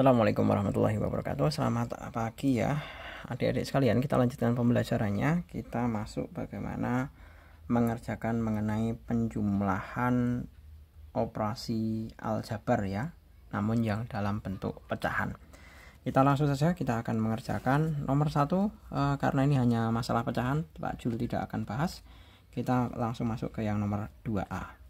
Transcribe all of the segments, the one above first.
Assalamualaikum warahmatullahi wabarakatuh Selamat pagi ya Adik-adik sekalian kita lanjutkan pembelajarannya Kita masuk bagaimana Mengerjakan mengenai penjumlahan Operasi aljabar ya Namun yang dalam bentuk pecahan Kita langsung saja kita akan mengerjakan Nomor satu eh, Karena ini hanya masalah pecahan Pak Jul tidak akan bahas Kita langsung masuk ke yang nomor 2A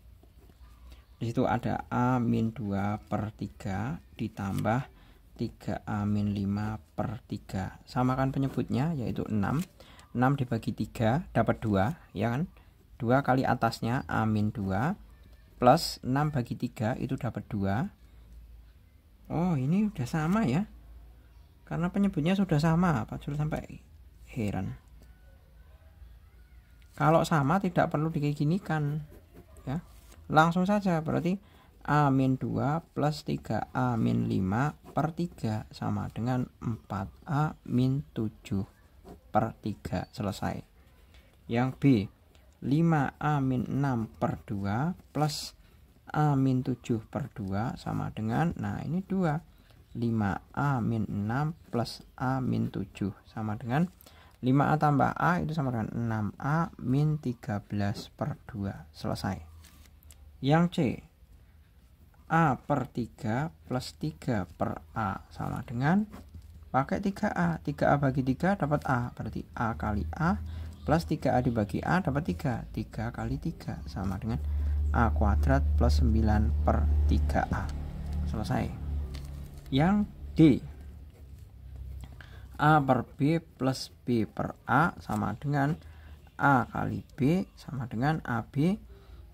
di situ ada A min 2 per 3 ditambah 3A min 5 per 3 samakan penyebutnya yaitu 6 6 dibagi 3 dapat 2 ya kan 2 kali atasnya A min 2 plus 6 bagi 3 itu dapat 2 oh ini udah sama ya karena penyebutnya sudah sama Pak Jul sampai heran kalau sama tidak perlu dikeginikan ya langsung saja berarti A min 2 plus 3A min 5 per 3 sama dengan 4A min 7 per 3 selesai. Yang B 5A min 6 per 2 plus A min 7 per 2 sama dengan nah ini 2 5A min 6 plus A min 7 sama dengan 5A tambah A itu sama dengan 6A min 13 per 2 selesai. Yang C A per 3 plus 3 per A sama dengan pakai 3A 3A bagi 3 dapat A berarti A kali A plus 3A dibagi A dapat 3 3 kali 3 sama dengan A kuadrat plus 9 per 3A selesai yang D A per B plus B per A sama dengan A kali B sama dengan AB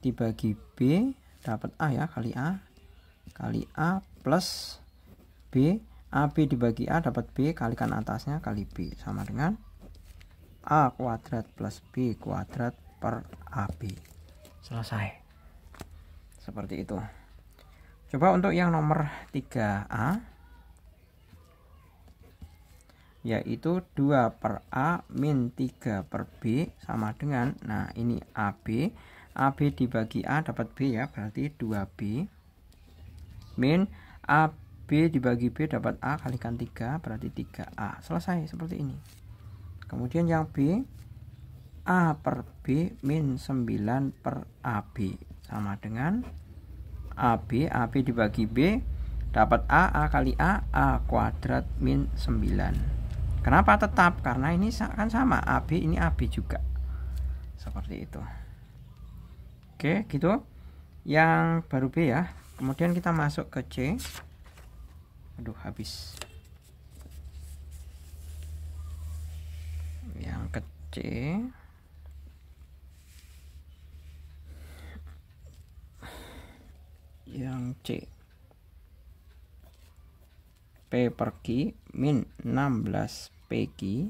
dibagi B dapat A ya kali A kali A plus B AB dibagi A dapat B kalikan atasnya kali B sama dengan A kuadrat plus B kuadrat per AB selesai seperti itu coba untuk yang nomor 3A yaitu 2 per A min 3 per B sama dengan nah ini AB AB dibagi A dapat B ya berarti 2B min A B dibagi B dapat A kalikan 3 berarti 3A selesai seperti ini kemudian yang B A per B min 9 per AB sama dengan AB AB dibagi B dapat A A kali A A kuadrat min 9 kenapa tetap karena ini akan sama AB ini AB juga seperti itu oke gitu yang baru B ya kemudian kita masuk ke C aduh habis yang ke C yang C P pergi min 16 PQ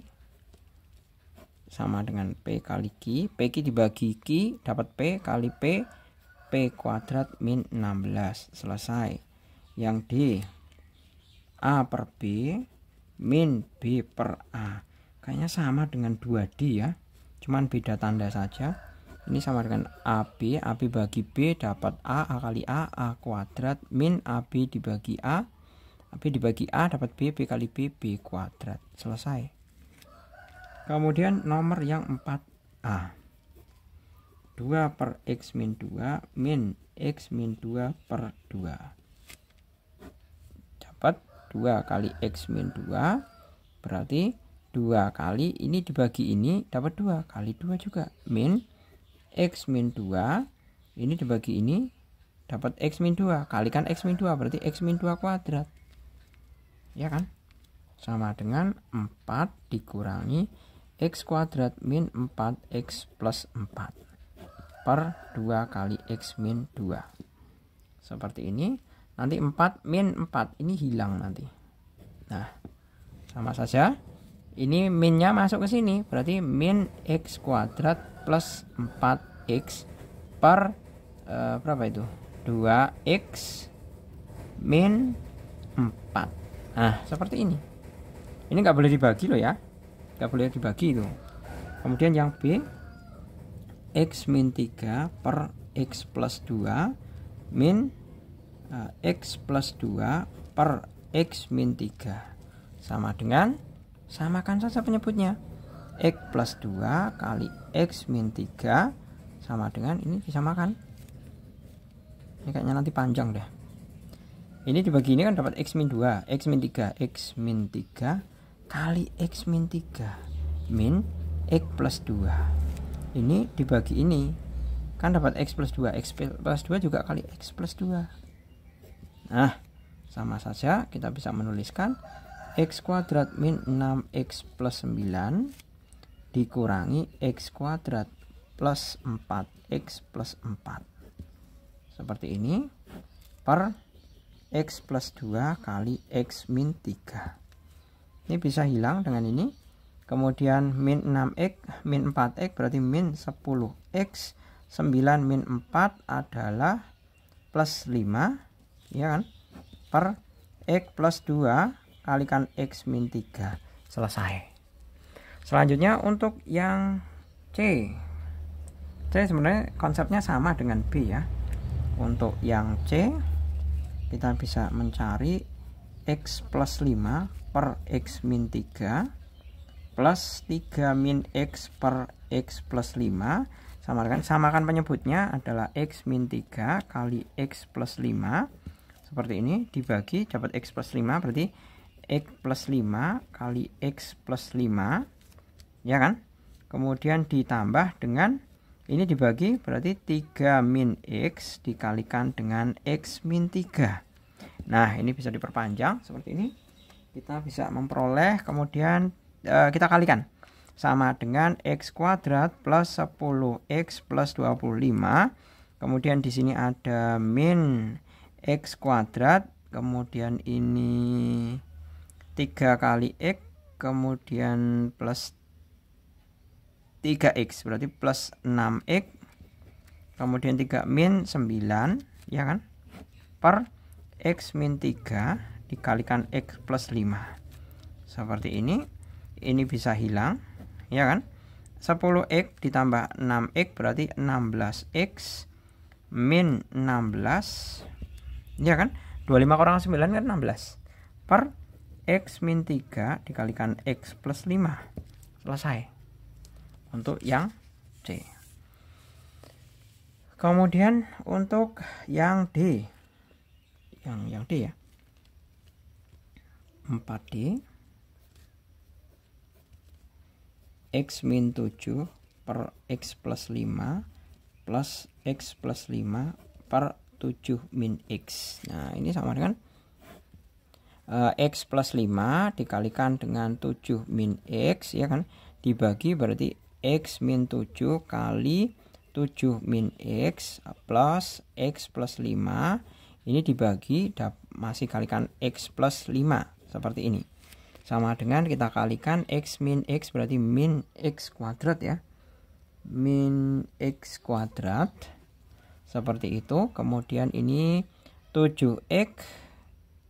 sama dengan P kali Q PQ dibagi Q dapat P kali P P kuadrat min 16 selesai yang D A per B min B per A kayaknya sama dengan 2D ya cuman beda tanda saja ini sama dengan AB AB bagi B dapat A A kali A A kuadrat min AB dibagi A AB dibagi A dapat B B kali B B kuadrat selesai kemudian nomor yang 4A 2 per X min 2 min X min 2 per 2 dapat 2 kali X min 2 berarti 2 kali ini dibagi ini dapat 2 kali 2 juga min X min 2 ini dibagi ini dapat X min 2 kalikan X min 2 berarti X min 2 kuadrat ya kan sama dengan 4 dikurangi X kuadrat min 4X plus 4 per 2 kali X min 2. Seperti ini. Nanti 4 min 4. Ini hilang nanti. Nah, sama saja. Ini minnya masuk ke sini. Berarti min X kuadrat plus 4X per eh, berapa itu? 2X min 4. Nah, seperti ini. Ini nggak boleh dibagi loh ya. Nggak boleh dibagi itu. Kemudian yang B X min 3 per X plus 2 min uh, X plus 2 per X min 3 sama dengan samakan saja penyebutnya X plus 2 kali X min 3 sama dengan ini disamakan ini kayaknya nanti panjang deh ini dibagi ini kan dapat X min 2 X min 3 X min 3 kali X min 3 min X plus 2 ini dibagi ini kan dapat X plus 2 X plus 2 juga kali X plus 2 nah sama saja kita bisa menuliskan X kuadrat min 6X plus 9 dikurangi X kuadrat plus 4X plus 4 seperti ini per X plus 2 kali X min 3 ini bisa hilang dengan ini kemudian min 6x min 4x berarti min 10x 9 min 4 adalah plus 5 ya kan per x plus 2 kalikan x min 3 selesai selanjutnya untuk yang C C sebenarnya konsepnya sama dengan B ya untuk yang C kita bisa mencari x plus 5 per x min 3 plus 3 min X per X plus 5 samarkan samakan penyebutnya adalah X min 3 kali X plus 5 seperti ini dibagi dapat X plus 5 berarti X plus 5 kali X plus 5 ya kan kemudian ditambah dengan ini dibagi berarti 3 min X dikalikan dengan X min 3 nah ini bisa diperpanjang seperti ini kita bisa memperoleh kemudian Eh, kita kalikan sama dengan x kuadrat plus 10x plus 25 kemudian di sini ada min x kuadrat kemudian ini 3 kali x kemudian plus 3x berarti plus 6x kemudian 3 min 9 ya kan per x min 3 dikalikan x plus 5 seperti ini ini bisa hilang ya kan 10x ditambah 6x berarti 16x min 16 ya kan 25 kurang 9 kan 16 per x min 3 dikalikan x plus 5 selesai untuk yang C kemudian untuk yang D yang yang D ya 4D X min 7 per X plus 5 plus X plus 5 per 7 min X. Nah, ini sama dengan uh, X plus 5 dikalikan dengan 7 min X, ya kan? Dibagi berarti X min 7 kali 7 min X plus X plus 5. Ini dibagi masih kalikan X plus 5 seperti ini sama dengan kita kalikan x min x berarti min x kuadrat ya min x kuadrat seperti itu kemudian ini 7x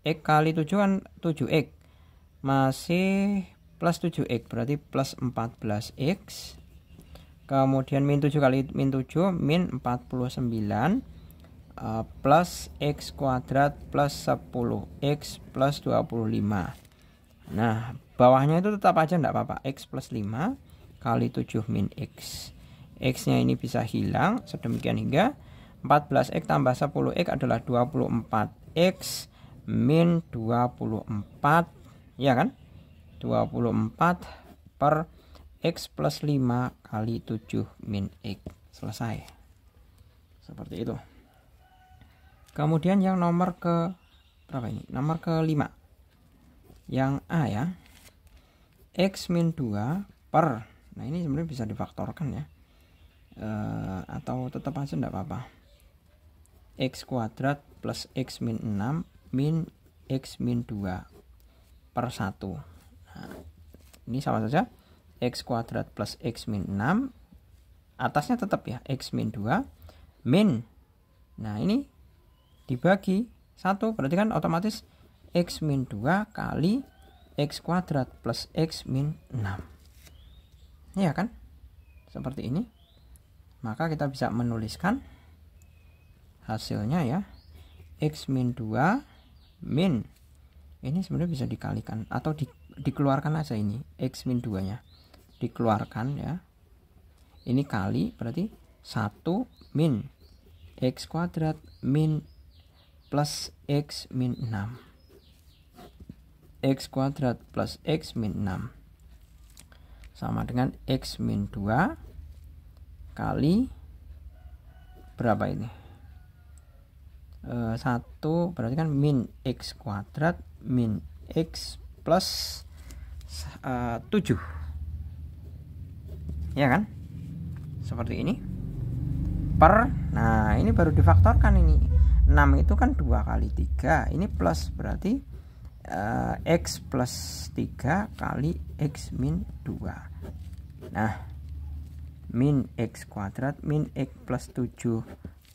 x kali 7 kan 7x masih plus 7x berarti plus 14x kemudian min 7 kali min 7 min 49 uh, eh, plus x kuadrat plus 10 x plus 25 Nah, bawahnya itu tetap aja tidak apa-apa. X plus 5 kali 7 min X. X-nya ini bisa hilang, sedemikian hingga 14X tambah 10X adalah 24X min 24, ya kan? 24 per X plus 5 kali 7 min X. Selesai. Seperti itu. Kemudian yang nomor ke berapa ini? Nomor ke 5 yang A ya. X min 2 per. Nah ini sebenarnya bisa difaktorkan ya. E, atau tetap aja tidak apa-apa. X kuadrat plus X min 6 min X min 2 per 1. Nah, ini sama saja. X kuadrat plus X min 6. Atasnya tetap ya. X min 2 min. Nah ini dibagi 1. Berarti kan otomatis X min 2 kali X kuadrat plus X min 6. Ya kan? Seperti ini. Maka kita bisa menuliskan hasilnya ya. X min 2 min. Ini sebenarnya bisa dikalikan atau di, dikeluarkan aja ini. X min 2 nya. Dikeluarkan ya. Ini kali berarti 1 min X kuadrat min plus X min 6 x kuadrat plus x min 6 sama dengan x min 2 kali berapa ini? E, eh, 1 berarti kan min x kuadrat min x plus e, 7 ya kan? seperti ini per nah ini baru difaktorkan ini 6 itu kan 2 kali 3 ini plus berarti uh, X plus 3 kali X min 2 nah min X kuadrat min X plus 7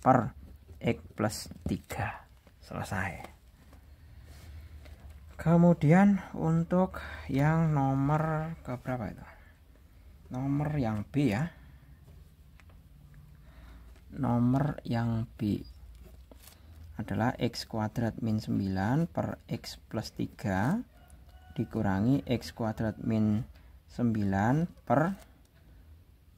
per X plus 3 selesai kemudian untuk yang nomor ke berapa itu nomor yang B ya nomor yang B adalah x kuadrat min 9 per x plus 3 dikurangi x kuadrat min 9 per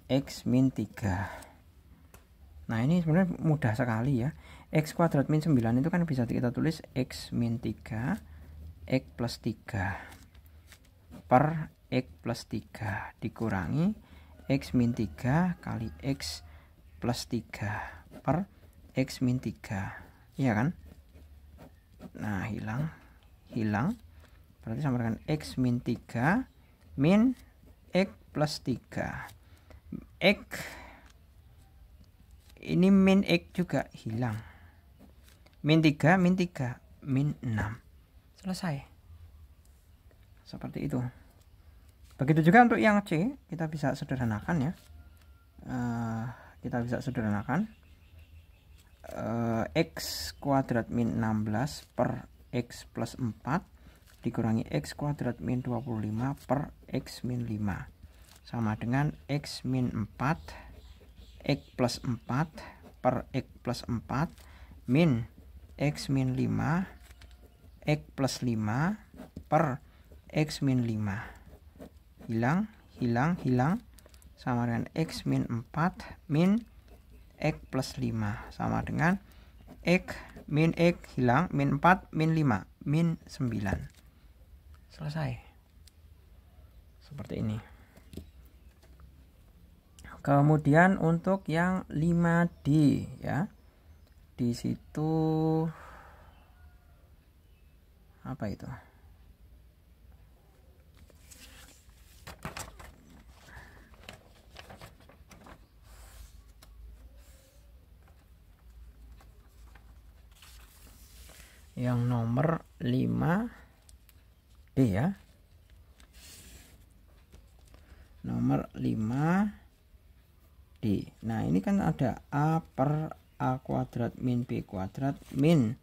x min 3 nah ini sebenarnya mudah sekali ya x kuadrat min 9 itu kan bisa kita tulis x min 3 x plus 3 per x plus 3 dikurangi x min 3 kali x plus 3 per x min 3 Iya kan? Nah, hilang. Hilang. Berarti sama dengan X min 3 min X plus 3. X ini min X juga hilang. Min 3, min 3, min 6. Selesai. Seperti itu. Begitu juga untuk yang C, kita bisa sederhanakan ya. Uh, kita bisa sederhanakan. Eh, x kuadrat min 16 per x plus 4 dikurangi x kuadrat min 25 per x min 5 sama dengan x min 4 x plus 4 per x plus 4 min x min 5 x plus 5 per x min 5 hilang hilang hilang sama dengan x min 4 min X plus 5 sama dengan X min X hilang min 4 min 5 min 9 selesai seperti ini kemudian untuk yang 5D ya di situ apa itu yang nomor 5 B ya nomor 5 D nah ini kan ada A per A kuadrat min B kuadrat min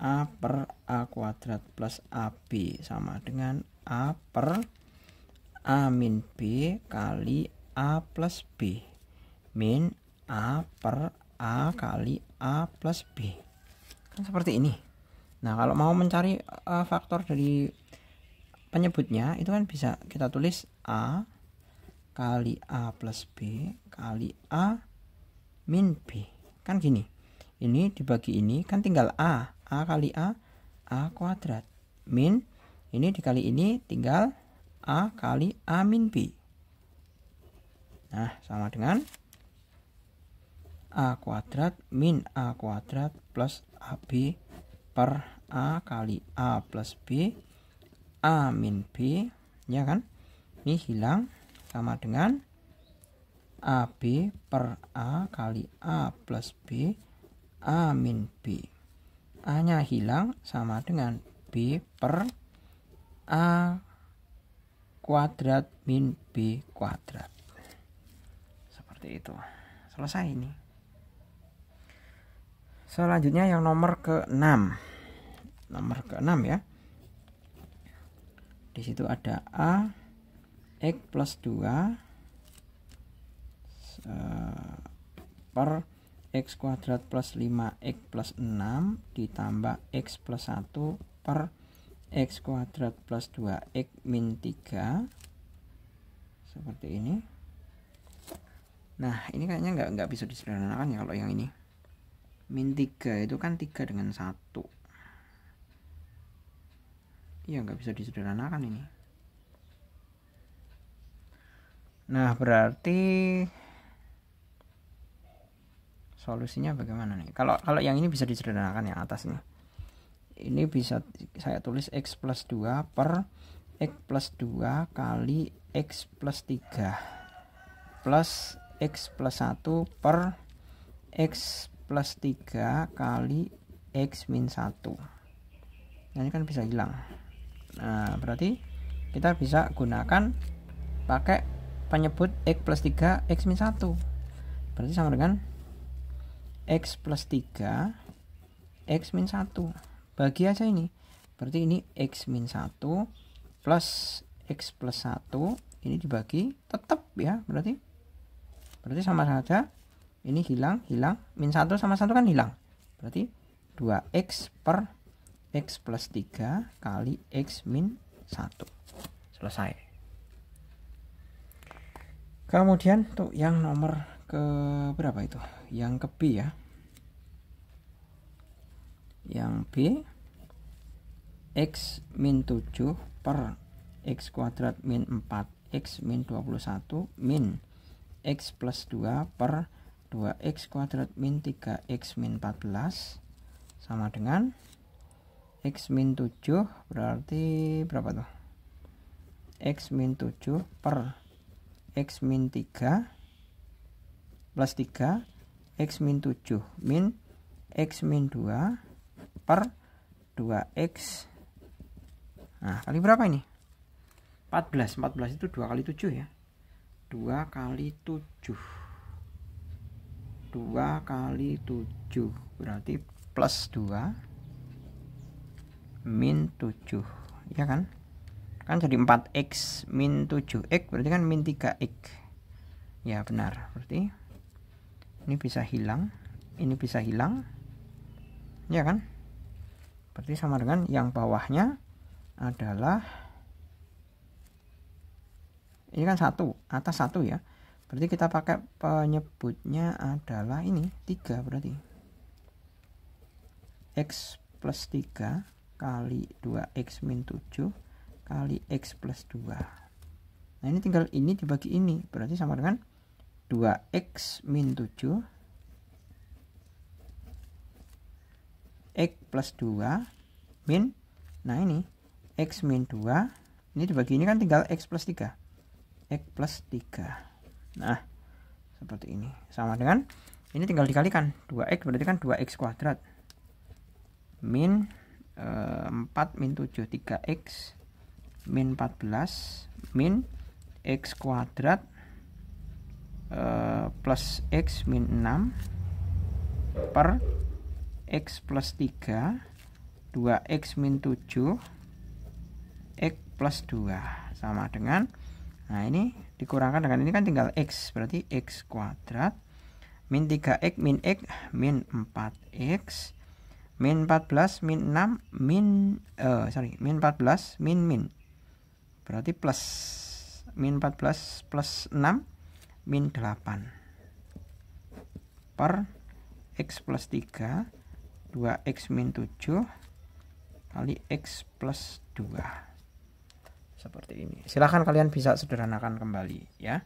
A per A kuadrat plus AB sama dengan A per A min B kali A plus B min A per A kali A plus B kan seperti ini Nah, kalau mau mencari uh, faktor dari penyebutnya itu kan bisa kita tulis A kali A plus B kali A min B. Kan gini. Ini dibagi ini kan tinggal A. A kali A A kuadrat min ini dikali ini tinggal A kali A min B. Nah, sama dengan A kuadrat min A kuadrat plus AB per A kali A plus B A min B ya kan ini hilang sama dengan AB per A kali A plus B A min B A nya hilang sama dengan B per A kuadrat min B kuadrat seperti itu selesai ini Selanjutnya yang nomor ke-6. Nomor ke-6 ya. Di situ ada A X plus 2 eh, per X kuadrat plus 5X plus 6 ditambah X plus 1 per X kuadrat plus 2X min 3 seperti ini nah ini kayaknya nggak nggak bisa disederhanakan ya kalau yang ini min 3 itu kan 3 dengan 1 iya nggak bisa disederhanakan ini nah berarti solusinya bagaimana nih kalau kalau yang ini bisa disederhanakan yang atas nih ini bisa saya tulis x plus 2 per x plus 2 kali x plus 3 plus x plus 1 per x plus 3 kali X min 1 nah ini kan bisa hilang nah berarti kita bisa gunakan pakai penyebut X plus 3 X min 1 berarti sama dengan X plus 3 X min 1 bagi aja ini berarti ini X min 1 plus X plus 1 ini dibagi tetap ya berarti berarti sama saja ini hilang hilang min 1 sama 1 kan hilang berarti 2x per x plus 3 kali x min 1 selesai kemudian tuh yang nomor ke berapa itu yang ke B ya yang B x min 7 per x kuadrat min 4 x min 21 min x plus 2 per 2x kuadrat min 3x min 14 sama dengan x min 7 berarti berapa tuh x min 7 per x min 3 plus 3 x min 7 min x min 2 per 2x nah kali berapa ini 14 14 itu 2 kali 7 ya 2 kali 7 2 kali 7 berarti plus 2 min 7 ya kan kan jadi 4x min 7x berarti kan min 3x ya benar berarti ini bisa hilang ini bisa hilang ya kan berarti sama dengan yang bawahnya adalah ini kan satu atas satu ya berarti kita pakai penyebutnya adalah ini 3 berarti X plus 3 kali 2X min 7 kali X plus 2 nah ini tinggal ini dibagi ini berarti sama dengan 2X min 7 X plus 2 min nah ini X min 2 ini dibagi ini kan tinggal X plus 3 X plus 3 Nah, seperti ini. Sama dengan ini tinggal dikalikan 2x berarti kan 2x kuadrat min e, eh, 4 min 7 3x min 14 min x kuadrat e, plus x min 6 per x plus 3 2x min 7 x plus 2 sama dengan Nah ini dikurangkan dengan ini kan tinggal X berarti X kuadrat min 3X min X min 4X min 14 min 6 min uh, sorry min 14 min min berarti plus min 14 plus 6 min 8 per X plus 3 2X min 7 kali X plus 2 seperti ini. Silahkan kalian bisa sederhanakan kembali ya.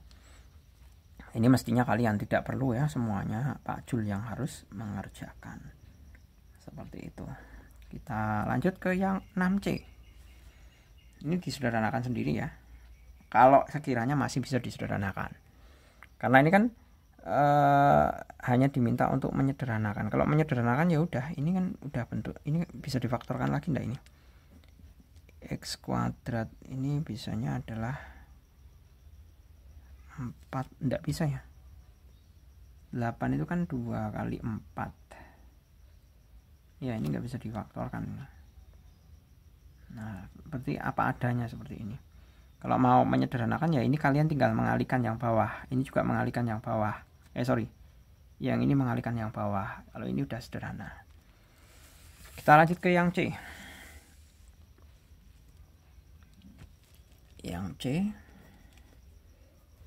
Ini mestinya kalian tidak perlu ya semuanya Pak Jul yang harus mengerjakan. Seperti itu. Kita lanjut ke yang 6C. Ini disederhanakan sendiri ya. Kalau sekiranya masih bisa disederhanakan. Karena ini kan eh, hanya diminta untuk menyederhanakan. Kalau menyederhanakan ya udah, ini kan udah bentuk. Ini bisa difaktorkan lagi ndak ini? X kuadrat ini bisanya adalah 4 enggak bisa ya 8 itu kan 2 kali 4 ya ini nggak bisa difaktorkan nah seperti apa adanya seperti ini kalau mau menyederhanakan ya ini kalian tinggal mengalihkan yang bawah ini juga mengalihkan yang bawah eh sorry yang ini mengalihkan yang bawah kalau ini udah sederhana kita lanjut ke yang C C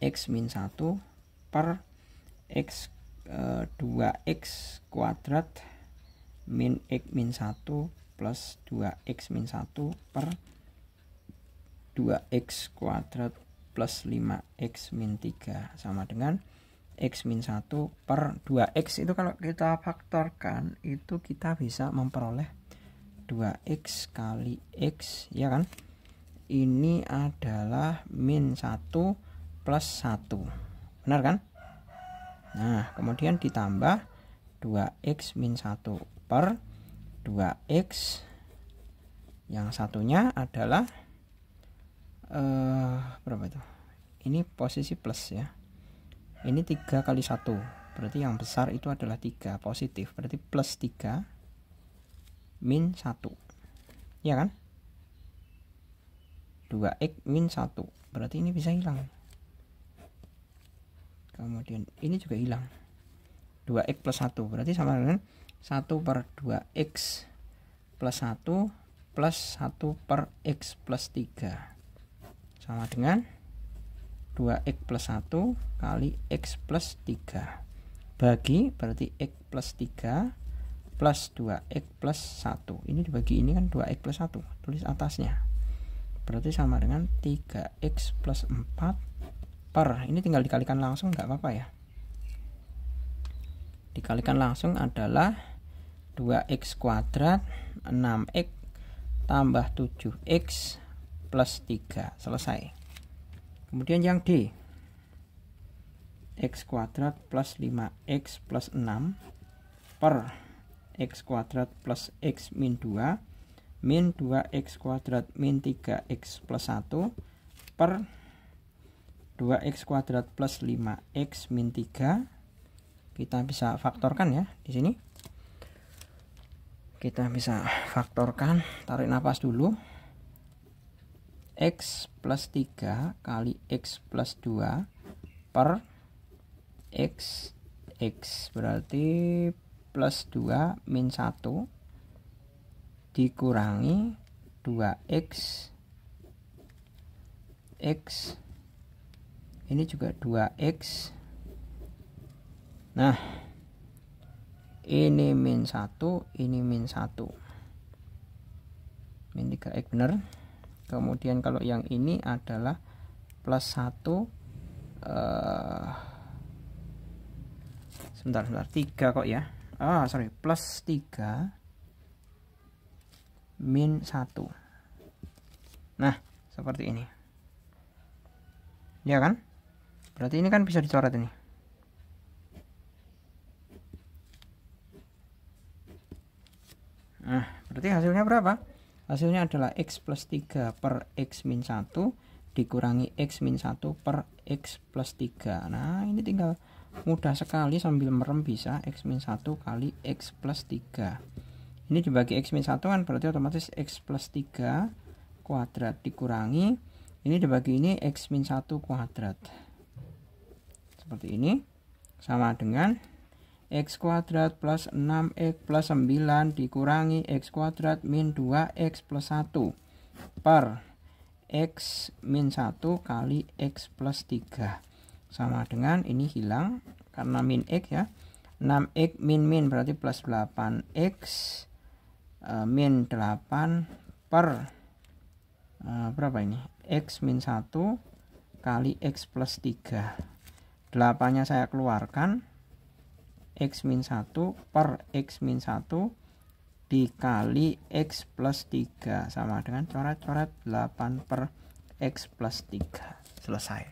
X min 1 per X 2X eh, kuadrat min X min 1 plus 2X min 1 per 2X kuadrat plus 5X min 3 sama dengan X min 1 per 2X itu kalau kita faktorkan itu kita bisa memperoleh 2X kali X ya kan ini adalah min 1 plus 1 benar kan nah kemudian ditambah 2x min 1 per 2x yang satunya adalah eh, berapa itu ini posisi plus ya ini 3 kali 1 berarti yang besar itu adalah 3 positif berarti plus 3 min 1 ya kan 2x min 1 berarti ini bisa hilang kemudian ini juga hilang 2x plus 1 berarti sama dengan 1 per 2x plus 1 plus 1 per x plus 3 sama dengan 2x plus 1 kali x plus 3 bagi berarti x plus 3 plus 2x plus 1 ini dibagi ini kan 2x plus 1 tulis atasnya berarti sama dengan 3x plus 4 per ini tinggal dikalikan langsung nggak apa-apa ya dikalikan langsung adalah 2x kuadrat 6x tambah 7x plus 3 selesai kemudian yang D x kuadrat plus 5x plus 6 per x kuadrat plus x min 2 min 2x kuadrat min 3x plus 1 per 2x kuadrat plus 5x min 3 kita bisa faktorkan ya di sini kita bisa faktorkan tarik nafas dulu x plus 3 kali x plus 2 per x x berarti plus 2 min 1 dikurangi 2x x ini juga 2x nah ini min 1 ini min 1 min 3x benar kemudian kalau yang ini adalah plus 1 uh, eh, sebentar sebentar 3 kok ya ah sorry plus 3 min 1 nah seperti ini ya kan berarti ini kan bisa dicoret ini nah berarti hasilnya berapa hasilnya adalah x plus 3 per x min 1 dikurangi x min 1 per x plus 3 nah ini tinggal mudah sekali sambil merem bisa x min 1 kali x plus 3 ini dibagi X min 1 kan berarti otomatis X plus 3 kuadrat dikurangi. Ini dibagi ini X min 1 kuadrat. Seperti ini. Sama dengan X kuadrat plus 6X plus 9 dikurangi X kuadrat min 2X plus 1 per X min 1 kali X plus 3 sama dengan ini hilang karena min X ya 6X min min berarti plus 8X Eh, min 8 per uh, berapa ini X min 1 kali X plus 3 8 nya saya keluarkan X min 1 per X min 1 dikali X plus 3 sama dengan coret-coret 8 per X plus 3 selesai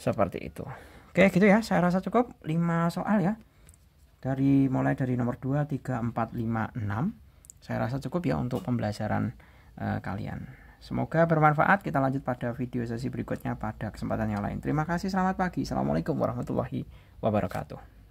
seperti itu Oke gitu ya saya rasa cukup 5 soal ya dari mulai dari nomor 2 3 4 5 6 saya rasa cukup ya untuk pembelajaran uh, kalian semoga bermanfaat kita lanjut pada video sesi berikutnya pada kesempatan yang lain terima kasih selamat pagi assalamualaikum warahmatullahi wabarakatuh